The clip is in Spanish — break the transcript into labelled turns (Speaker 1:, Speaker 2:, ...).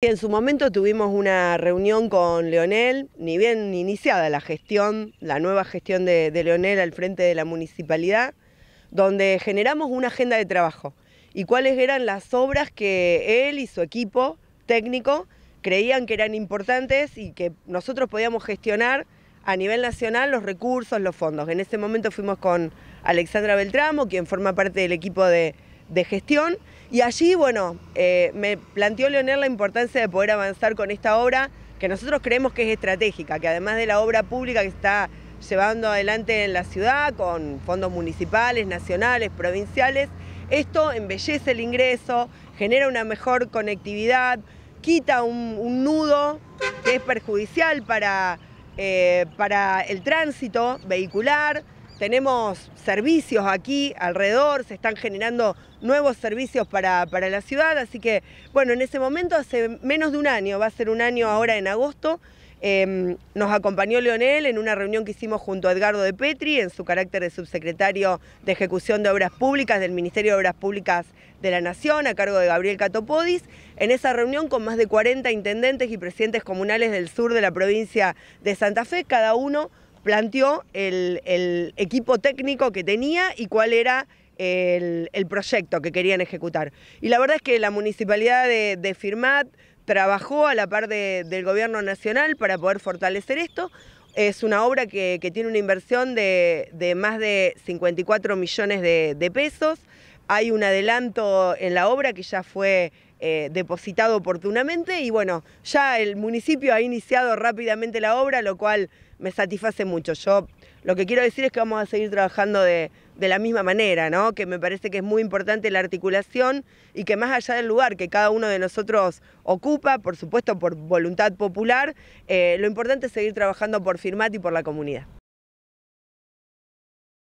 Speaker 1: En su momento tuvimos una reunión con Leonel, ni bien iniciada la gestión, la nueva gestión de, Leonel al frente de la municipalidad, donde generamos una agenda de trabajo y cuáles eran las obras que él y su equipo técnico creían que eran importantes y que nosotros podíamos gestionar a nivel nacional los recursos, los fondos. En ese momento fuimos con Alexandra Beltramo, quien forma parte del equipo de, de gestión. Y allí, bueno, eh, me planteó Leonel la importancia de poder avanzar con esta obra que nosotros creemos que es estratégica, que además de la obra pública que está llevando adelante en la ciudad con fondos municipales, nacionales, provinciales, esto embellece el ingreso, genera una mejor conectividad, quita un, nudo que es perjudicial para, eh, para el tránsito vehicular, tenemos servicios aquí alrededor, se están generando nuevos servicios para, para la ciudad, así que bueno, en ese momento hace menos de un año, va a ser un año ahora en agosto, em, nos acompañó Leonel en una reunión que hicimos junto a Edgardo de Petri en su carácter de subsecretario de Ejecución de Obras Públicas del Ministerio de Obras Públicas de la Nación a cargo de Gabriel Catopodis. En esa reunión con más de 40 intendentes y presidentes comunales del sur de la provincia de Santa Fe, cada uno planteó el, equipo técnico que tenía y cuál era el, proyecto que querían ejecutar. Y la verdad es que la municipalidad de, Firmat trabajó a la par del gobierno nacional para poder fortalecer esto. Es una obra que, tiene una inversión de, más de 54 millones de, pesos. Hay un adelanto en la obra que ya fue eh, depositado oportunamente y bueno, ya el municipio ha iniciado rápidamente la obra, lo cual me satisface mucho. Yo lo que quiero decir es que vamos a seguir trabajando de, la misma manera, ¿no? que me parece que es muy importante la articulación y que más allá del lugar que cada uno de nosotros ocupa, por supuesto por voluntad popular, eh, lo importante es seguir trabajando por Firmat y por la comunidad.